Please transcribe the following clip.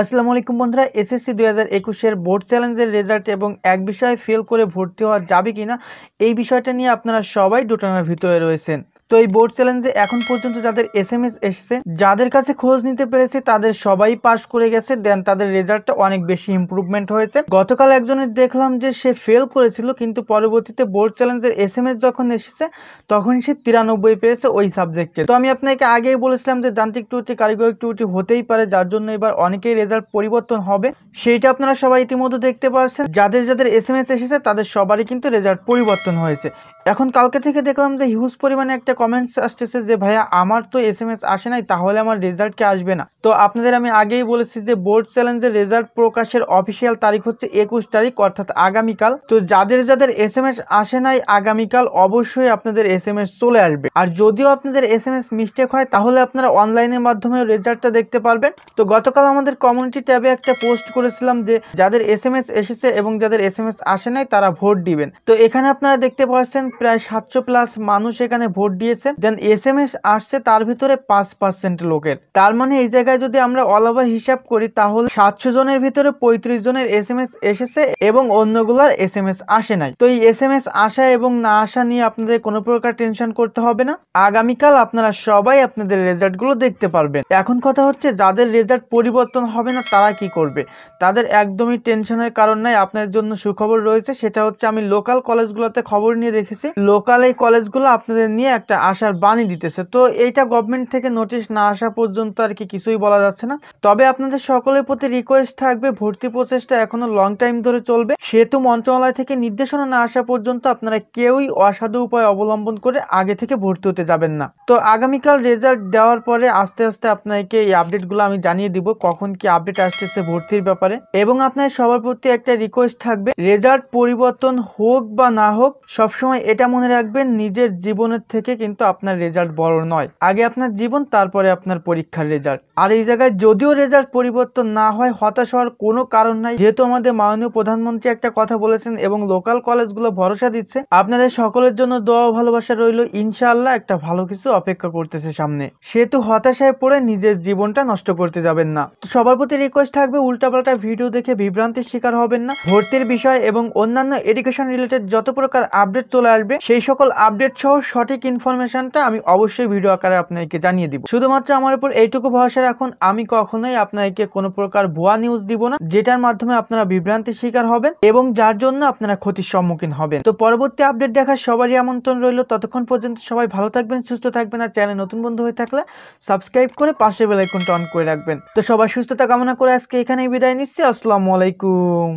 আসসালামু আলাইকুম বন্ধুরা এসএসসি দুই হাজার একুশের বোর্ড চ্যালেঞ্জের রেজাল্ট এবং এক বিষয়ে ফেল করে ভর্তি হওয়া যাবে কিনা এই বিষয়টা নিয়ে আপনারা সবাই দুটানার ভিতরে রয়েছেন তো এই বোর্ড চ্যালেঞ্জে এখন পর্যন্ত যাদের এস এম এস যাদের কাছে খোঁজ নিতে পেরেছে তাদের সবাই পাস করে গেছে দেন তাদের রেজাল্টটা অনেক বেশি ইম্প্রুভমেন্ট হয়েছে গতকাল একজনের দেখলাম যে সে ফেল করেছিল কিন্তু পরবর্তীতে বোর্ড চ্যালেঞ্জের এস এম এস যখন এসেছে তখন সে তিরানব্বই পেয়েছে ওই সাবজেক্টে তো আমি আপনাকে আগেই বলেছিলাম যে যান্ত্রিক টুটি কারিগরি টুটি হতেই পারে যার জন্য এবার অনেকেই রেজাল্ট পরিবর্তন হবে সেইটা আপনারা সবাই ইতিমধ্যে দেখতে পাচ্ছেন যাদের যাদের এস এম এস এসেছে তাদের সবারই কিন্তু রেজাল্ট পরিবর্তন হয়েছে এখন কালকে থেকে দেখলাম যে হিউজ পরিমাণে একটা কমেন্টস আসতেছে যে ভাইয়া আমার তো এস এম এস আসে নাই তাহলে আমার রেজাল্ট কে আসবে না তো আপনাদের আমি আগেই বলেছি যে বোর্ড চ্যালেঞ্জের রেজাল্ট প্রকাশের অফিসিয়াল তারিখ হচ্ছে একুশ তারিখ অর্থাৎ আগামীকাল তো যাদের যাদের এস এম এস আসে নাই আগামীকাল অবশ্যই আপনাদের এস এম এস চলে আসবে আর যদিও আপনাদের এস এম এস মিস্টেক হয় তাহলে আপনারা অনলাইনের মাধ্যমে রেজাল্টটা দেখতে পারবেন তো গতকাল আমাদের কমিউনিটি ট্যাবে একটা পোস্ট করেছিলাম যে যাদের এস এম এস এসেছে এবং যাদের এস এম এস আসে নাই তারা ভোট দিবেন তো এখানে আপনারা দেখতে পাচ্ছেন প্রায় সাতশো প্লাস মানুষ এখানে ভোট দিয়েছেন দেন এস এম এস আসছে তার ভিতরে পাঁচ পার্সেন্ট লোকের তার মানে এই জায়গায় যদি আমরা অল ওভার হিসাব করি তাহলে সাতশো জনের ভিতরে পঁয়ত্রিশ জনের এস এম এস এসেছে এবং অন্যগুলার এস এম এস আসে নাই তো এই এস এম এস আসা এবং না আসা নিয়ে আপনাদের কোনো প্রকার টেনশন করতে হবে না আগামীকাল আপনারা সবাই আপনাদের রেজাল্ট গুলো দেখতে পারবেন এখন কথা হচ্ছে যাদের রেজাল্ট পরিবর্তন হবে না তারা কি করবে তাদের একদমই টেনশনের কারণ নাই আপনাদের জন্য সুখবর রয়েছে সেটা হচ্ছে আমি লোকাল কলেজগুলোতে খবর নিয়ে দেখেছি দিতেছে লোকাল এই কলেজগুলো আপনাদের নিয়ে একটা আসার বাণী দিতেছে তো এইটা গভর্নমেন্ট থেকে নোটিশ না আসা পর্যন্ত আর কি কিছুই বলা যাচ্ছে না তবে আপনাদের সকলের প্রতি রিকোয়েস্ট থাকবে ভর্তি প্রচেষ্টা এখনো লং টাইম ধরে চলবে সেহেতু মন্ত্রণালয় থেকে নির্দেশনা না আসা পর্যন্ত আপনারা কেউই অসাধু উপায় অবলম্বন করে আগে থেকে ভর্তি হতে যাবেন না তো আগামীকাল রেজাল্ট দেওয়ার পরে আস্তে আস্তে আপনাকে এই আপডেটগুলো আমি জানিয়ে দিব কখন কি আপডেট আসতেছে ভর্তির ব্যাপারে এবং আপনার সবার প্রতি একটা রিকোয়েস্ট থাকবে রেজাল্ট পরিবর্তন হোক বা না হোক সবসময় এটা মনে রাখবেন নিজের জীবনের থেকে কিন্তু আপনার রেজাল্ট বড় নয় আগে আপনার জীবন তারপরে আপনার পরীক্ষার রেজাল্ট আর এই জায়গায় যদিও রেজাল্ট পরিবর্তন না হয় হতাশ হওয়ার কোনো কারণ নাই যেহেতু আমাদের মাননীয় প্রধানমন্ত্রী একটা কথা বলেছেন এবং লোকাল কলেজগুলো ভরসা দিচ্ছে আপনাদের সকলের জন্য দোয়া ভালোবাসা রইল ইনশাআল্লাহ একটা ভালো কিছু অপেক্ষা করতেছে সামনে সেহেতু হতাশায় পড়ে নিজের জীবনটা নষ্ট করতে যাবেন না তো সবার প্রতি রিকোয়েস্ট থাকবে উল্টাপাল্টা ভিডিও দেখে বিভ্রান্তির শিকার হবেন না ভর্তির বিষয় এবং অন্যান্য এডুকেশন রিলেটেড যত প্রকার আপডেট চলে আসবে আসবে সেই সকল আপডেট সহ সঠিক ইনফরমেশনটা আমি অবশ্যই ভিডিও আকারে আপনাকে জানিয়ে দিব শুধুমাত্র আমার উপর এইটুকু ভরসা রাখুন আমি কখনোই আপনাকে কোনো প্রকার ভুয়া নিউজ দিব না যেটার মাধ্যমে আপনারা বিভ্রান্তির শিকার হবেন এবং যার জন্য আপনারা ক্ষতির সম্মুখীন হবেন তো পরবর্তী আপডেট দেখার সবারই আমন্ত্রণ রইল ততক্ষণ পর্যন্ত সবাই ভালো থাকবেন সুস্থ থাকবেন আর চ্যানেল নতুন বন্ধু হয়ে থাকলে সাবস্ক্রাইব করে পাশে বেলাইকনটা অন করে রাখবেন তো সবাই সুস্থতা কামনা করে আজকে এখানেই বিদায় নিচ্ছি আসসালামু আলাইকুম